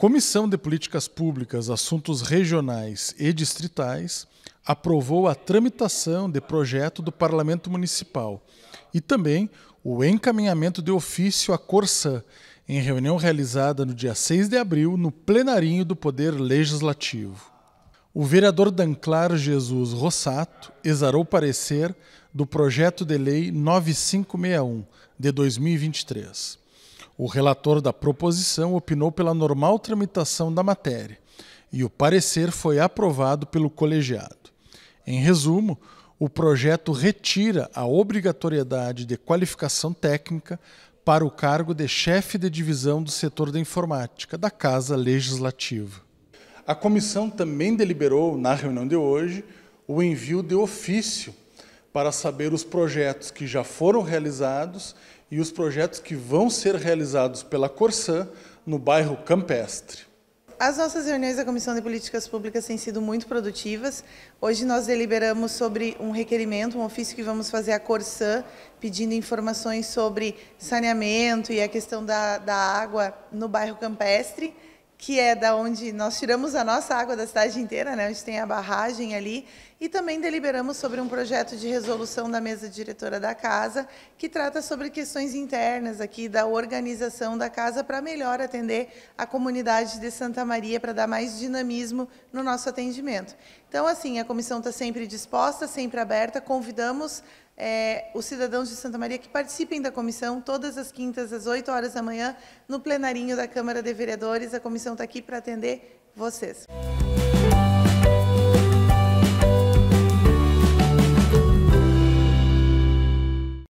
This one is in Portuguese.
Comissão de Políticas Públicas, Assuntos Regionais e Distritais aprovou a tramitação de projeto do Parlamento Municipal e também o encaminhamento de ofício à Corsã, em reunião realizada no dia 6 de abril no plenarinho do Poder Legislativo. O vereador Danclar Jesus Rossato exarou parecer do projeto de lei 9561 de 2023. O relator da proposição opinou pela normal tramitação da matéria e o parecer foi aprovado pelo colegiado. Em resumo, o projeto retira a obrigatoriedade de qualificação técnica para o cargo de chefe de divisão do setor da informática da Casa Legislativa. A comissão também deliberou, na reunião de hoje, o envio de ofício para saber os projetos que já foram realizados e os projetos que vão ser realizados pela Corsã no bairro Campestre. As nossas reuniões da Comissão de Políticas Públicas têm sido muito produtivas. Hoje nós deliberamos sobre um requerimento, um ofício que vamos fazer à Corsã, pedindo informações sobre saneamento e a questão da, da água no bairro Campestre que é da onde nós tiramos a nossa água da cidade inteira, né, onde tem a barragem ali, e também deliberamos sobre um projeto de resolução da mesa diretora da casa, que trata sobre questões internas aqui da organização da casa para melhor atender a comunidade de Santa Maria, para dar mais dinamismo no nosso atendimento. Então, assim, a comissão está sempre disposta, sempre aberta. Convidamos é, os cidadãos de Santa Maria que participem da comissão todas as quintas, às 8 horas da manhã, no plenarinho da Câmara de Vereadores. A comissão está aqui para atender vocês.